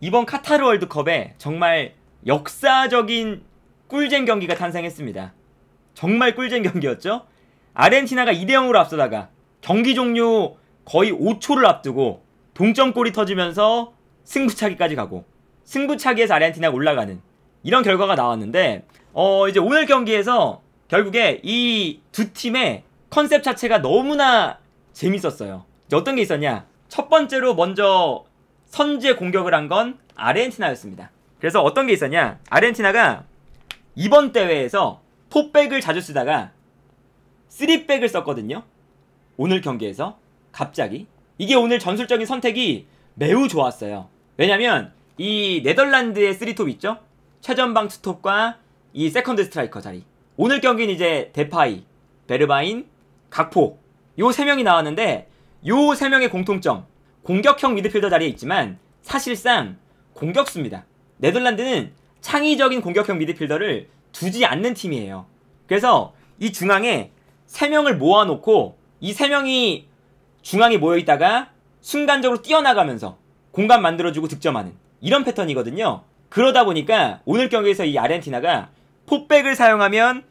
이번 카타르 월드컵에 정말 역사적인 꿀잼 경기가 탄생했습니다. 정말 꿀잼 경기였죠? 아르헨티나가 2대0으로 앞서다가 경기 종료 거의 5초를 앞두고 동점골이 터지면서 승부차기까지 가고 승부차기에서 아르헨티나가 올라가는 이런 결과가 나왔는데 어 이제 오늘 경기에서 결국에 이 두 팀의 컨셉 자체가 너무나 재밌었어요. 어떤 게 있었냐? 첫 번째로 먼저 선제 공격을 한 건 아르헨티나였습니다. 그래서 어떤 게 있었냐? 아르헨티나가 이번 대회에서 포백을 자주 쓰다가 3백을 썼거든요. 오늘 경기에서 갑자기 이게 오늘 전술적인 선택이 매우 좋았어요. 왜냐면 이 네덜란드의 3톱 있죠? 최전방 2톱과 이 세컨드 스트라이커 자리. 오늘 경기는 이제 데파이, 베르바인, 각포 요 세 명이 나왔는데 요 세 명의 공통점 공격형 미드필더 자리에 있지만 사실상 공격수입니다. 네덜란드는 창의적인 공격형 미드필더를 두지 않는 팀이에요. 그래서 이 중앙에 3명을 모아놓고 이 3명이 중앙에 모여있다가 순간적으로 뛰어나가면서 공간 만들어주고 득점하는 이런 패턴이거든요. 그러다 보니까 오늘 경기에서 이 아르헨티나가 포백을 사용하면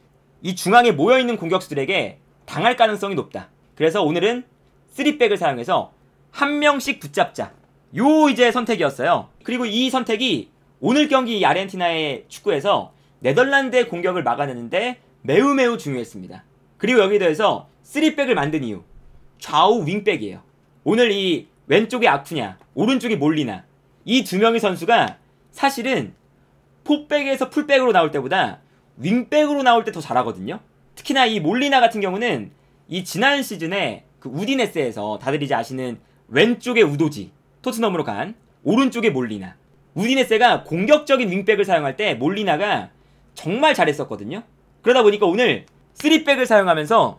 이 중앙에 모여있는 공격수들에게 당할 가능성이 높다. 그래서 오늘은 3백을 사용해서 한 명씩 붙잡자. 요 이제 선택이었어요. 그리고 이 선택이 오늘 경기 아르헨티나의 축구에서 네덜란드의 공격을 막아내는데 매우 매우 중요했습니다. 그리고 여기에 대해서 3백을 만든 이유. 좌우 윙백이에요. 오늘 이 왼쪽에 아쿠냐, 오른쪽에 몰리나 이 두 명의 선수가 사실은 포백에서 풀백으로 나올 때보다 윙백으로 나올 때 더 잘하거든요. 특히나 이 몰리나 같은 경우는 이 지난 시즌에 그 우디네스에서 다들 이제 아시는 왼쪽에 우도지, 토트넘으로 간 오른쪽에 몰리나. 우디네세가 공격적인 윙백을 사용할 때 몰리나가 정말 잘했었거든요. 그러다 보니까 오늘 쓰리백을 사용하면서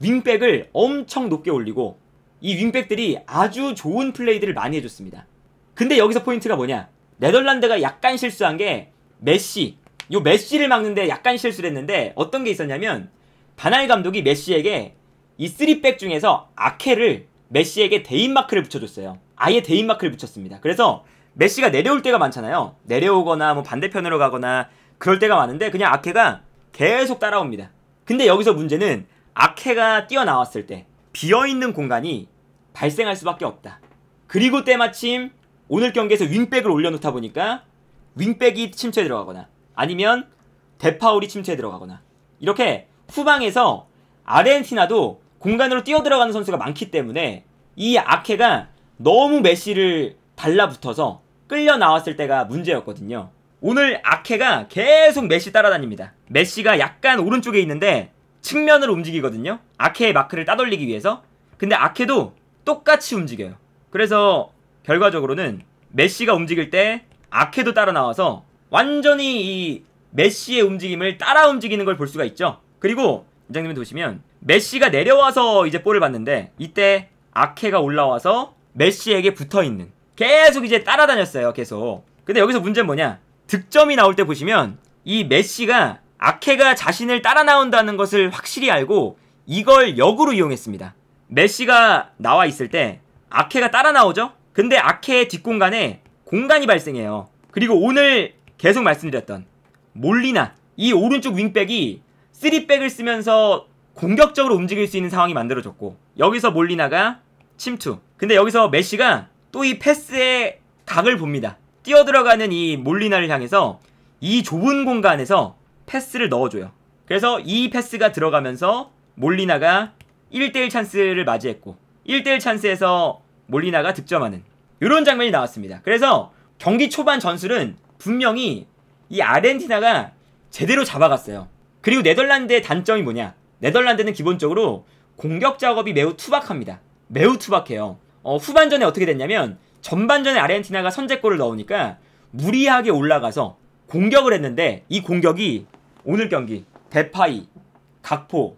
윙백을 엄청 높게 올리고 이 윙백들이 아주 좋은 플레이들을 많이 해줬습니다. 근데 여기서 포인트가 뭐냐? 네덜란드가 약간 실수한 게 메시, 요 메시를 막는데 약간 실수를 했는데 어떤 게 있었냐면 바날 감독이 메시에게 이쓰리백 중에서 아케를 메시에게 대인 마크를 붙여줬어요. 아예 대인 마크를 붙였습니다. 그래서 메시가 내려올 때가 많잖아요. 내려오거나 뭐 반대편으로 가거나 그럴 때가 많은데 그냥 아케가 계속 따라옵니다. 근데 여기서 문제는 아케가 뛰어나왔을 때 비어있는 공간이 발생할 수밖에 없다. 그리고 때마침 오늘 경기에서 윙백을 올려놓다 보니까 윙백이 침체에 들어가거나 아니면 대파울이 침체에 들어가거나 이렇게 후방에서 아르헨티나도 공간으로 뛰어들어가는 선수가 많기 때문에 이 아케가 너무 메시를 달라붙어서 끌려 나왔을 때가 문제였거든요. 오늘 아케가 계속 메시 따라다닙니다. 메시가 약간 오른쪽에 있는데 측면으로 움직이거든요. 아케의 마크를 따돌리기 위해서. 근데 아케도 똑같이 움직여요. 그래서 결과적으로는 메시가 움직일 때 아케도 따라 나와서 완전히 이 메시의 움직임을 따라 움직이는 걸 볼 수가 있죠. 그리고 이장님이 보시면 메시가 내려와서 이제 볼을 봤는데 이때 아케가 올라와서 메시에게 붙어있는 계속 이제 따라다녔어요 계속 근데 여기서 문제는 뭐냐 득점이 나올 때 보시면 이 메시가 아케가 자신을 따라 나온다는 것을 확실히 알고 이걸 역으로 이용했습니다 메시가 나와 있을 때 아케가 따라 나오죠 근데 아케의 뒷공간에 공간이 발생해요 그리고 오늘 계속 말씀드렸던 몰리나 이 오른쪽 윙백이 3백을 쓰면서 공격적으로 움직일 수 있는 상황이 만들어졌고 여기서 몰리나가 침투. 근데 여기서 메시가 또 이 패스의 각을 봅니다. 뛰어 들어가는 이 몰리나를 향해서 이 좁은 공간에서 패스를 넣어줘요. 그래서 이 패스가 들어가면서 몰리나가 1대1 찬스를 맞이했고 1대1 찬스에서 몰리나가 득점하는 이런 장면이 나왔습니다. 그래서 경기 초반 전술은 분명히 이 아르헨티나가 제대로 잡아갔어요. 그리고 네덜란드의 단점이 뭐냐? 네덜란드는 기본적으로 공격 작업이 매우 투박합니다. 매우 투박해요. 어, 후반전에 어떻게 됐냐면 전반전에 아르헨티나가 선제골을 넣으니까 무리하게 올라가서 공격을 했는데 이 공격이 오늘 경기 데파이, 각포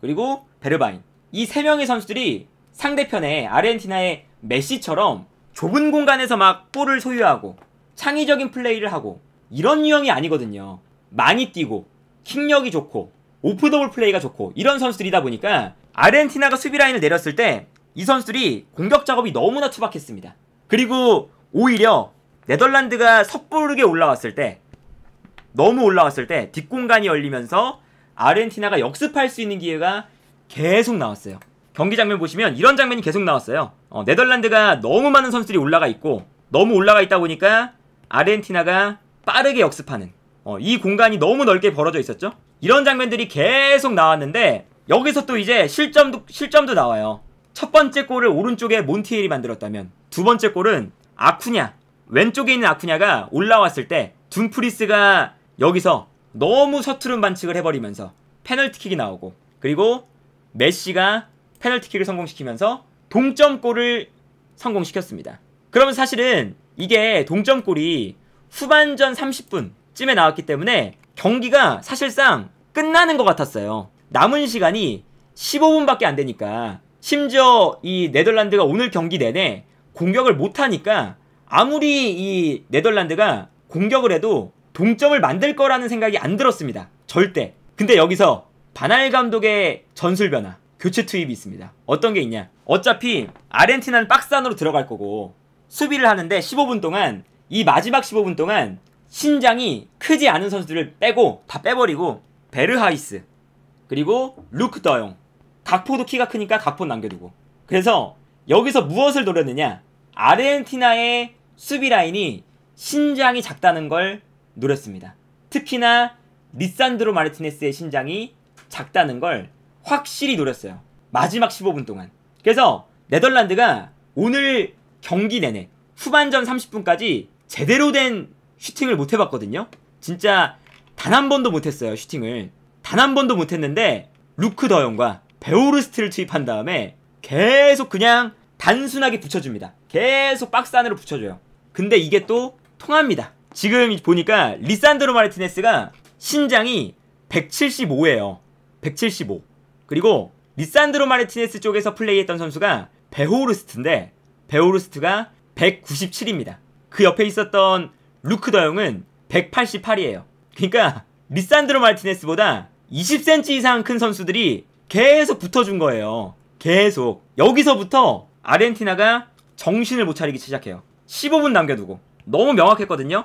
그리고 베르바인 이 세 명의 선수들이 상대편에 아르헨티나의 메시처럼 좁은 공간에서 막 볼을 소유하고 창의적인 플레이를 하고 이런 유형이 아니거든요. 많이 뛰고 킥력이 좋고 오프 더블 플레이가 좋고 이런 선수들이다 보니까 아르헨티나가 수비 라인을 내렸을 때 이 선수들이 공격 작업이 너무나 투박했습니다. 그리고 오히려 네덜란드가 섣부르게 올라왔을 때 너무 올라왔을 때 뒷공간이 열리면서 아르헨티나가 역습할 수 있는 기회가 계속 나왔어요. 경기 장면 보시면 이런 장면이 계속 나왔어요. 어, 네덜란드가 너무 많은 선수들이 올라가 있고 너무 올라가 있다 보니까 아르헨티나가 빠르게 역습하는 어, 이 공간이 너무 넓게 벌어져 있었죠. 이런 장면들이 계속 나왔는데 여기서 또 이제 실점도 실점도 나와요. 첫 번째 골을 오른쪽에 몬티엘이 만들었다면 두 번째 골은 아쿠냐 왼쪽에 있는 아쿠냐가 올라왔을 때 둠프리스가 여기서 너무 서투른 반칙을 해버리면서 페널티킥이 나오고 그리고 메시가 페널티킥을 성공시키면서 동점골을 성공시켰습니다. 그러면 사실은 이게 동점골이 후반전 30분 쯤에 나왔기 때문에 경기가 사실상 끝나는 것 같았어요. 남은 시간이 15분밖에 안 되니까 심지어 이 네덜란드가 오늘 경기 내내 공격을 못하니까 아무리 이 네덜란드가 공격을 해도 동점을 만들 거라는 생각이 안 들었습니다. 절대. 근데 여기서 바날 감독의 전술 변화, 교체 투입이 있습니다. 어떤 게 있냐? 어차피 아르헨티나는 박스 안으로 들어갈 거고 수비를 하는데 15분 동안 이 마지막 15분 동안 신장이 크지 않은 선수들을 빼고 다 빼버리고 베르하이스 그리고 루크 더용 각포도 키가 크니까 각포 남겨두고 그래서 여기서 무엇을 노렸느냐 아르헨티나의 수비 라인이 신장이 작다는 걸 노렸습니다 특히나 리산드로 마르티네스의 신장이 작다는 걸 확실히 노렸어요 마지막 15분 동안 그래서 네덜란드가 오늘 경기 내내 후반전 30분까지 제대로 된 슈팅을 못 해봤거든요. 진짜 단 한 번도 못했어요. 슈팅을 단 한 번도 못했는데 루크 더용과 베오르스트를 투입한 다음에 계속 그냥 단순하게 붙여줍니다. 계속 박스 안으로 붙여줘요. 근데 이게 또 통합니다. 지금 보니까 리산드로 마르티네스가 신장이 1 7 5에요 175. 그리고 리산드로 마르티네스 쪽에서 플레이했던 선수가 베호르스트인데 베호르스트가 197입니다. 그 옆에 있었던 루크 더용은 188이에요. 그러니까 리산드로 마르티네스보다 20cm 이상 큰 선수들이 계속 붙어준 거예요. 계속. 여기서부터 아르헨티나가 정신을 못 차리기 시작해요. 15분 남겨두고. 너무 명확했거든요.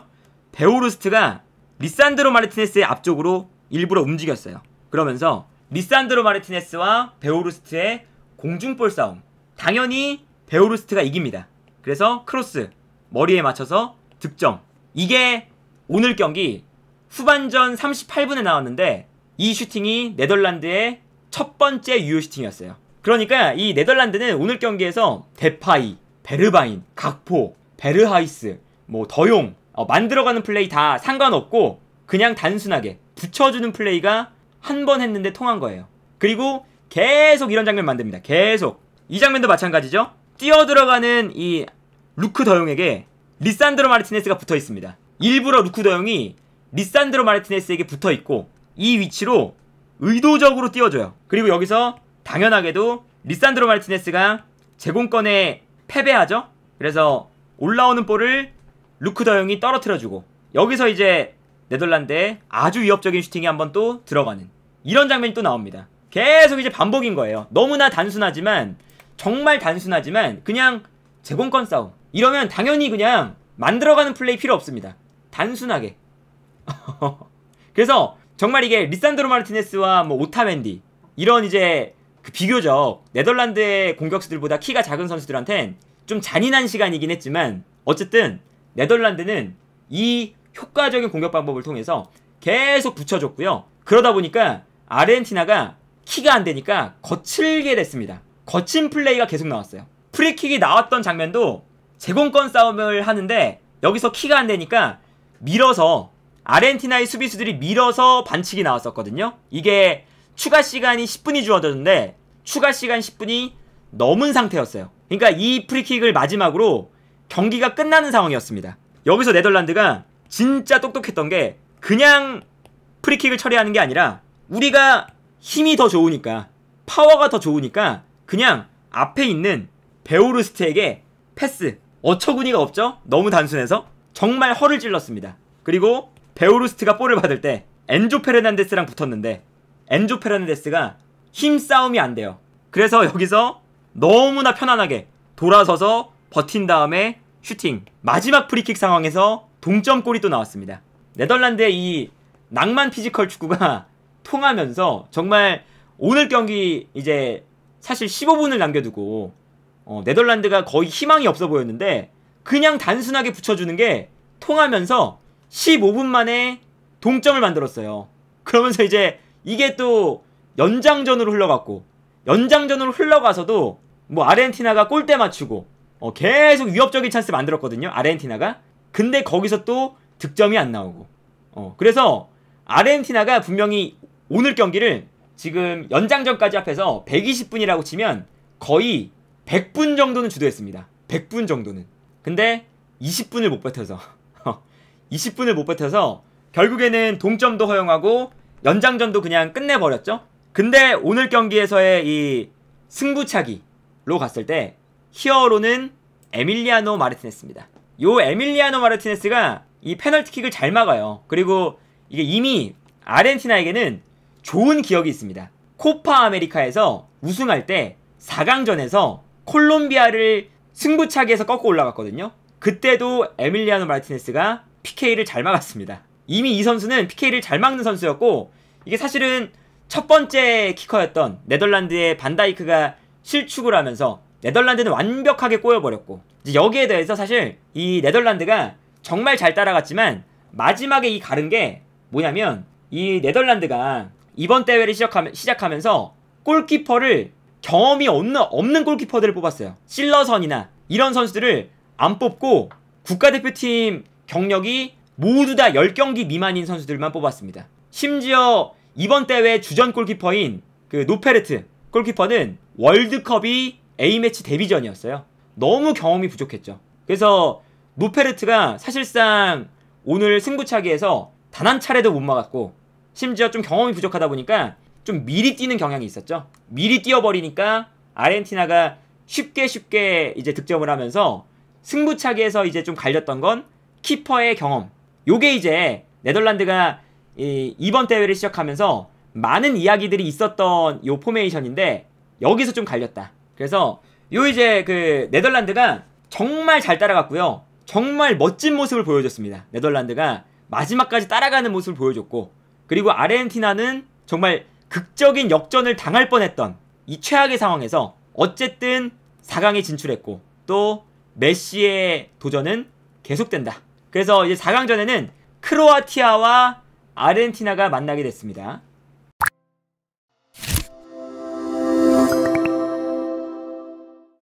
베오르스트가 리산드로 마르티네스의 앞쪽으로 일부러 움직였어요. 그러면서 리산드로 마르티네스와 베오르스트의 공중볼 싸움. 당연히 베오르스트가 이깁니다. 그래서 크로스, 머리에 맞춰서 득점. 이게 오늘 경기 후반전 38분에 나왔는데 이 슈팅이 네덜란드의 첫 번째 유효 슈팅이었어요. 그러니까 이 네덜란드는 오늘 경기에서 데파이, 베르바인, 각포, 베르하이스, 뭐 더용 어, 만들어가는 플레이 다 상관없고 그냥 단순하게 붙여주는 플레이가 한 번 했는데 통한 거예요. 그리고 계속 이런 장면 만듭니다. 계속 이 장면도 마찬가지죠. 뛰어 들어가는 이 루크 더용에게 리산드로 마르티네스가 붙어 있습니다. 일부러 루크더 형이 리산드로 마르티네스에게 붙어 있고 이 위치로 의도적으로 띄워줘요. 그리고 여기서 당연하게도 리산드로 마르티네스가 제공권에 패배하죠. 그래서 올라오는 볼을 루크더 형이 떨어뜨려주고 여기서 이제 네덜란드의 아주 위협적인 슈팅이 한번 또 들어가는 이런 장면이 또 나옵니다. 계속 이제 반복인 거예요. 너무나 단순하지만 정말 단순하지만 그냥 제공권 싸움. 이러면 당연히 그냥 만들어가는 플레이 필요 없습니다. 단순하게. 그래서 정말 이게 리산드로 마르티네스와 뭐 오타멘디 이런 이제 그 비교적 네덜란드의 공격수들보다 키가 작은 선수들한텐 좀 잔인한 시간이긴 했지만 어쨌든 네덜란드는 이 효과적인 공격 방법을 통해서 계속 붙여줬고요. 그러다 보니까 아르헨티나가 키가 안 되니까 거칠게 됐습니다. 거친 플레이가 계속 나왔어요. 프리킥이 나왔던 장면도 제공권 싸움을 하는데 여기서 키가 안 되니까 밀어서 아르헨티나의 수비수들이 밀어서 반칙이 나왔었거든요. 이게 추가 시간이 10분이 주어졌는데 추가 시간 10분이 넘은 상태였어요. 그러니까 이 프리킥을 마지막으로 경기가 끝나는 상황이었습니다. 여기서 네덜란드가 진짜 똑똑했던 게 그냥 프리킥을 처리하는 게 아니라 우리가 힘이 더 좋으니까 파워가 더 좋으니까 그냥 앞에 있는 베오르스트에게 패스 어처구니가 없죠? 너무 단순해서 정말 허를 찔렀습니다. 그리고 베오루스트가 볼을 받을 때 엔조 페르난데스랑 붙었는데 엔조 페르난데스가 힘싸움이 안 돼요. 그래서 여기서 너무나 편안하게 돌아서서 버틴 다음에 슈팅 마지막 프리킥 상황에서 동점골이 또 나왔습니다. 네덜란드의 이 낭만 피지컬 축구가 통하면서 정말 오늘 경기 이제 사실 15분을 남겨두고 어, 네덜란드가 거의 희망이 없어 보였는데 그냥 단순하게 붙여주는 게 통하면서 15분 만에 동점을 만들었어요. 그러면서 이제 이게 또 연장전으로 흘러갔고 연장전으로 흘러가서도 뭐 아르헨티나가 골대 맞추고 어, 계속 위협적인 찬스 만들었거든요. 아르헨티나가. 근데 거기서 또 득점이 안 나오고. 어, 그래서 아르헨티나가 분명히 오늘 경기를 지금 연장전까지 합해서 120분이라고 치면 거의 100분 정도는 주도했습니다. 100분 정도는. 근데 20분을 못 버텨서 20분을 못 버텨서 결국에는 동점도 허용하고 연장전도 그냥 끝내버렸죠. 근데 오늘 경기에서의 이 승부차기로 갔을 때 히어로는 에밀리아노 마르티네스입니다. 요 에밀리아노 마르티네스가 이 페널티킥을 잘 막아요. 그리고 이게 이미 아르헨티나에게는 좋은 기억이 있습니다. 코파 아메리카에서 우승할 때 4강전에서 콜롬비아를 승부차기에서 꺾고 올라갔거든요. 그때도 에밀리아노 마르티네스가 PK를 잘 막았습니다. 이미 이 선수는 PK를 잘 막는 선수였고 이게 사실은 첫 번째 키커였던 네덜란드의 반다이크가 실축을 하면서 네덜란드는 완벽하게 꼬여버렸고 여기에 대해서 사실 이 네덜란드가 정말 잘 따라갔지만 마지막에 이 가른 게 뭐냐면 이 네덜란드가 이번 대회를 시작하면서 골키퍼를 경험이 없는, 없는 골키퍼들을 뽑았어요. 실러선이나 이런 선수들을 안 뽑고 국가대표팀 경력이 모두 다 10경기 미만인 선수들만 뽑았습니다. 심지어 이번 대회 주전 골키퍼인 그 노페르트 골키퍼는 월드컵이 A매치 데뷔전이었어요. 너무 경험이 부족했죠. 그래서 노페르트가 사실상 오늘 승부차기에서 단 한 차례도 못 막았고 심지어 좀 경험이 부족하다 보니까 좀 미리 뛰는 경향이 있었죠. 미리 뛰어버리니까 아르헨티나가 쉽게 쉽게 이제 득점을 하면서 승부차기에서 이제 좀 갈렸던 건 키퍼의 경험. 요게 이제 네덜란드가 이 이번 대회를 시작하면서 많은 이야기들이 있었던 요 포메이션인데 여기서 좀 갈렸다. 그래서 요 이제 그 네덜란드가 정말 잘 따라갔고요. 정말 멋진 모습을 보여줬습니다. 네덜란드가 마지막까지 따라가는 모습을 보여줬고 그리고 아르헨티나는 정말 극적인 역전을 당할 뻔했던 이 최악의 상황에서 어쨌든 4강에 진출했고 또 메시의 도전은 계속된다. 그래서 이제 4강전에는 크로아티아와 아르헨티나가 만나게 됐습니다.